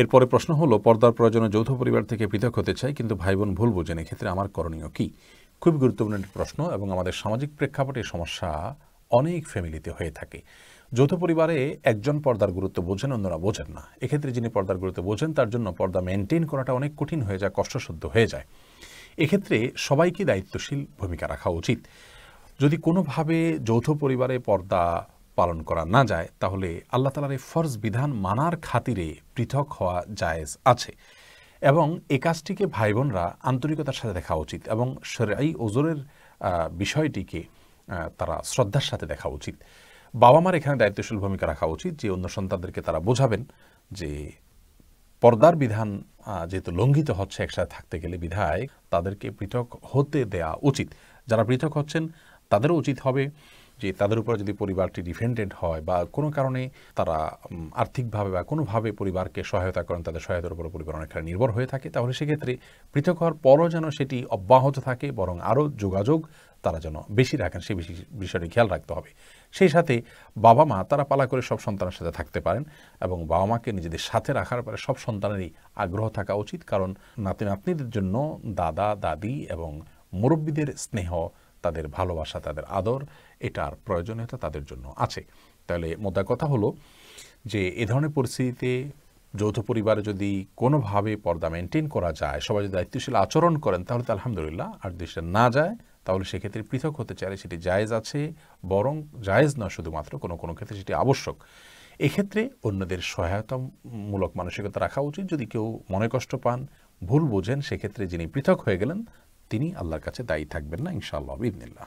এরপরে প্রশ্ন হলো পর্দার প্রয়োজনে যৌথ পরিবার থেকে পৃথক হতে চাই কিন্তু ভাই বোন ভুল বোঝেন এক্ষেত্রে আমার করণীয় কি খুব গুরুত্বপূর্ণ একটি প্রশ্ন এবং আমাদের সামাজিক প্রেক্ষাপটে সমস্যা অনেক ফ্যামিলিতে হয়ে থাকে যৌথ পরিবারে একজন পর্দার গুরুত্ব বোঝেন অন্যরা বোঝেন না এক্ষেত্রে যিনি পর্দার গুরুত্ব বোঝেন তার জন্য পর্দা মেনটেন করাটা অনেক কঠিন হয়ে যায় কষ্টসাধ্য হয়ে যায় এক্ষেত্রে সবাইকে দায়িত্বশীল ভূমিকা রাখা উচিত যদি কোনোভাবে যৌথ পরিবারে পর্দা পালন করা না যায় তাহলে আল্লাহ তালার এই ফরজ বিধান মানার খাতিরে পৃথক হওয়া জায়েজ আছে এবং এ কাজটিকে ভাই বোনরা আন্তরিকতার সাথে দেখা উচিত এবং এই ওজোরের বিষয়টিকে তারা শ্রদ্ধার সাথে দেখা উচিত বাবা মার এখানে দায়িত্বশীল ভূমিকা রাখা উচিত যে অন্য সন্তানদেরকে তারা বোঝাবেন যে পর্দার বিধান যেহেতু লঙ্ঘিত হচ্ছে একসাথে থাকতে গেলে বিধায় তাদেরকে পৃথক হতে দেয়া উচিত যারা পৃথক হচ্ছেন তাদেরও উচিত হবে যে তাদের উপর যদি পরিবারটি ডিপেন্ডেন্ট হয় বা কোনো কারণে তারা আর্থিকভাবে বা কোনোভাবে পরিবারকে সহায়তা করেন তাদের সহায়তার উপর পরিবার অনেকটা নির্ভর হয়ে থাকে তাহলে সেক্ষেত্রে পৃথক হওয়ার পরও যেন সেটি অব্যাহত থাকে বরং আরও যোগাযোগ তারা যেন বেশি রাখেন সেই বেশি বিষয়টি খেয়াল রাখতে হবে সেই সাথে বাবা মা তারা পালা করে সব সন্তানের সাথে থাকতে পারেন এবং বাবা মাকে নিজেদের সাথে রাখার পরে সব সন্তানেরই আগ্রহ থাকা উচিত কারণ নাতি নাতনিদের জন্য দাদা দাদি এবং মুরব্বীদের স্নেহ তাদের ভালোবাসা তাদের আদর এটার প্রয়োজনীয়তা তাদের জন্য আছে তাহলে মোদ্দা কথা হলো যে এ ধরনের পরিস্থিতিতে যৌথ পরিবারে যদি কোনোভাবে পর্দা মেনটেন করা যায় সবাই যদি দায়িত্বশীল আচরণ করেন তাহলে তো আলহামদুলিল্লাহ আর দেশটা না যায় তাহলে সেক্ষেত্রে পৃথক হতে চাইলে সেটি জায়েজ আছে বরং জায়েজ নয় শুধুমাত্র কোনো কোনো ক্ষেত্রে সেটি আবশ্যক এক্ষেত্রে অন্যদের সহায়তামূলক মানসিকতা রাখা উচিত যদি কেউ মনে কষ্ট পান ভুল বোঝেন সেক্ষেত্রে যিনি পৃথক হয়ে গেলেন তিনি আল্লাহর কাছে দায়ী থাকবেন না ইনশাআল্লাহ বিদিনিল্লাহ